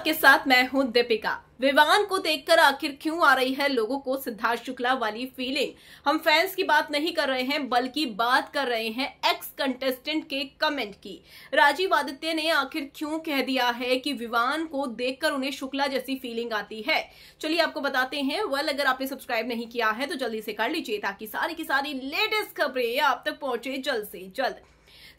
आपके साथ मैं हूं दीपिका विवान को देखकर आखिर क्यों आ रही है लोगों को सिद्धार्थ शुक्ला वाली फीलिंग हम फैंस की बात नहीं कर रहे हैं बल्कि बात कर रहे हैं एक्स कंटेस्टेंट के कमेंट की राजीव आदित्य ने आखिर क्यों कह दिया है कि विवान को देखकर उन्हें शुक्ला जैसी फीलिंग आती है चलिए आपको बताते हैं वेल अगर आपने सब्सक्राइब नहीं किया है तो जल्दी से कर लीजिए ताकि सारी की सारी लेटेस्ट खबरें आप तक पहुंचे जल्द से जल्द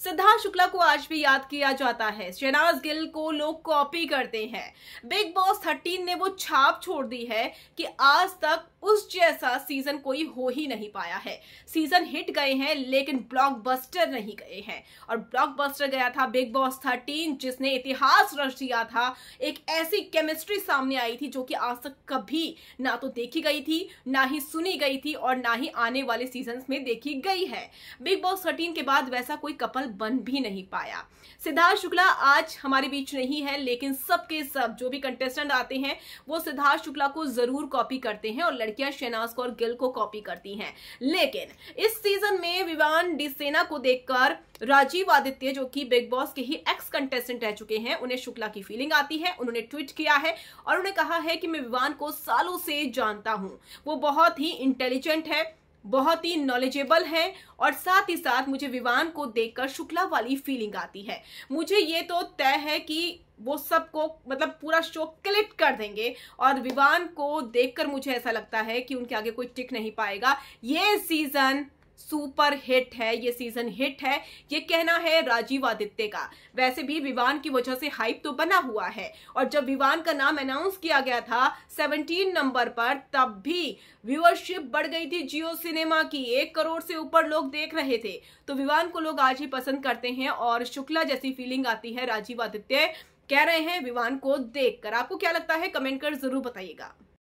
सिद्धार्थ शुक्ला को आज भी याद किया जाता है शहनाज गिल को लोग कॉपी करते हैं बिग बॉस थर्टीन ने वो छाप छोड़ दी है कि आज तक उस जैसा सीजन कोई हो ही नहीं पाया है सीजन हिट गए हैं लेकिन ब्लॉकबस्टर नहीं गए हैं और ब्लॉकबस्टर गया था बिग बॉस थर्टीन जिसने इतिहास रच दिया था एक ऐसी केमिस्ट्री सामने आई थी जो कि आज तक कभी ना तो देखी गई थी ना ही सुनी गई थी और ना ही आने वाले सीजन में देखी गई है बिग बॉस थर्टीन के बाद वैसा कोई कपल बन भी नहीं पाया सिद्धार्थ शुक्ला आज हमारे बीच नहीं है लेकिन सबके सब जो भी कंटेस्टेंट आते हैं वो सिद्धार्थ शुक्ला को जरूर कॉपी करते हैं और लड़कियां शहनाज कौर गिल को कॉपी करती हैं लेकिन इस सीजन में विवान डिसेना को देखकर राजीव आदित्य जो कि बिग बॉस के ही एक्स कंटेस्टेंट रह चुके हैं उन्हें शुक्ला की फीलिंग आती है उन्होंने ट्वीट किया है और उन्हें कहा है कि मैं विवान को सालों से जानता हूं वो बहुत ही इंटेलिजेंट है बहुत ही नॉलेजेबल हैं और साथ ही साथ मुझे विवान को देखकर शुक्ला वाली फीलिंग आती है मुझे ये तो तय है कि वो सबको मतलब पूरा शो क्लिप कर देंगे और विवान को देखकर मुझे ऐसा लगता है कि उनके आगे कोई टिक नहीं पाएगा ये सीज़न सुपर हिट है ये सीजन हिट है ये कहना है राजीव आदित्य का वैसे भी विवान की वजह से हाइप तो बना हुआ है और जब विवान का नाम अनाउंस किया गया था 17 नंबर पर तब भी व्यूअरशिप बढ़ गई थी जियो सिनेमा की एक करोड़ से ऊपर लोग देख रहे थे तो विवान को लोग आज ही पसंद करते हैं और शुक्ला जैसी फीलिंग आती है राजीव आदित्य कह रहे हैं विवान को देखकर आपको क्या लगता है कमेंट कर जरूर बताइएगा